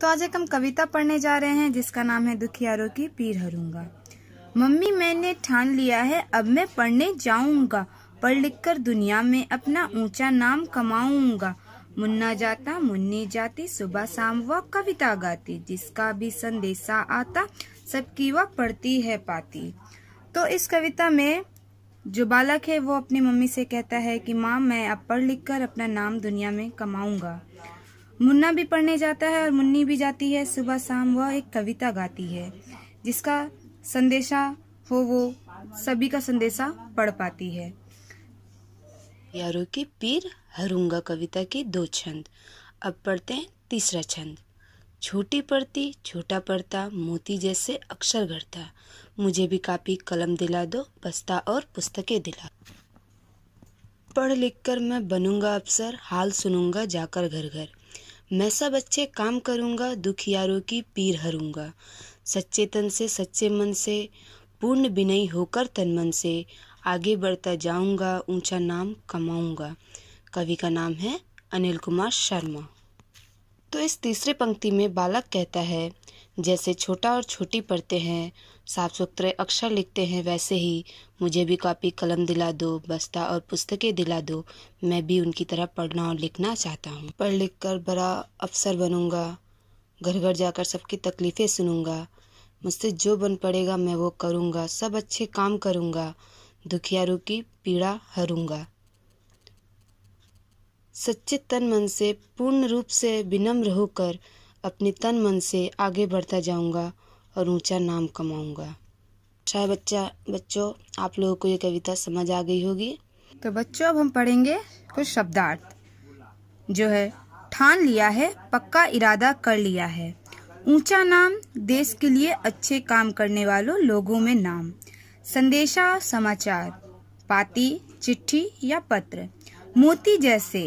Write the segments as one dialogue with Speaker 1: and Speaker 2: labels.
Speaker 1: तो आज एक हम कविता पढ़ने जा रहे हैं जिसका नाम है दुखियारों की पीर हरूंगा मम्मी मैंने ठान लिया है अब मैं पढ़ने जाऊंगा पढ़ लिख कर दुनिया में अपना ऊंचा नाम कमाऊंगा मुन्ना जाता मुन्नी जाती सुबह शाम वह कविता गाती जिसका भी संदेशा आता सबकी वह पढ़ती है पाती तो इस कविता में जो बालक है वो अपनी मम्मी से कहता है कि माँ मैं अब पढ़ लिख कर अपना नाम दुनिया में कमाऊंगा मुन्ना भी पढ़ने जाता है और मुन्नी भी जाती है सुबह शाम वह एक कविता गाती है जिसका संदेशा हो वो सभी का संदेशा पढ़ पाती है यारों के पीर हरूंगा कविता के दो छंद अब पढ़ते हैं तीसरा छंद छोटी पड़ती छोटा पड़ता मोती जैसे अक्षर घड़ता मुझे भी कापी कलम दिला दो बस्ता और पुस्तकें दिला पढ़ लिख कर मैं बनूंगा अफसर हाल सुनूंगा जाकर घर घर मैं सब अच्छे काम करूँगा दुखियारों की पीर हरूंगा सच्चे तन से सच्चे मन से पूर्ण विनयी होकर तन मन से आगे बढ़ता जाऊँगा ऊंचा नाम कमाऊँगा कवि का नाम है अनिल कुमार शर्मा तो इस तीसरे पंक्ति में बालक कहता है जैसे छोटा और छोटी पढ़ते हैं साफ सुथरे अक्षर लिखते हैं वैसे ही मुझे भी कॉपी कलम दिला दो बस्ता और पुस्तकें दिला दो मैं भी उनकी तरह पढ़ना और लिखना चाहता हूँ पढ़ लिख कर बड़ा अफसर बनूँगा घर घर जाकर सबकी तकलीफ़ें सुनूँगा मुझसे जो बन पड़ेगा मैं वो करूँगा सब अच्छे काम करूँगा दुखियारों की पीड़ा हरूँगा सच्चे तन मन से पूर्ण रूप से विनम्र होकर अपने तन मन से आगे बढ़ता जाऊंगा और ऊंचा नाम कमाऊंगा अच्छा बच्चा बच्चों आप लोगों को ये कविता समझ आ गई होगी तो बच्चों अब हम पढ़ेंगे कुछ शब्दार्थ जो है ठान लिया है पक्का इरादा कर लिया है ऊंचा नाम देश के लिए अच्छे काम करने वालों लोगों में नाम संदेशा समाचार पाती चिट्ठी या पत्र मोती जैसे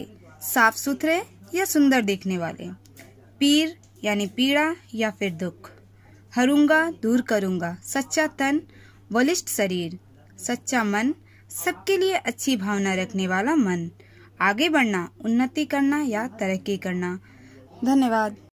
Speaker 1: साफ सुथरे या सुंदर देखने वाले पीर यानी पीड़ा या फिर दुख हरूंगा दूर करूंगा सच्चा तन बलिष्ठ शरीर सच्चा मन सबके लिए अच्छी भावना रखने वाला मन आगे बढ़ना उन्नति करना या तरक्की करना धन्यवाद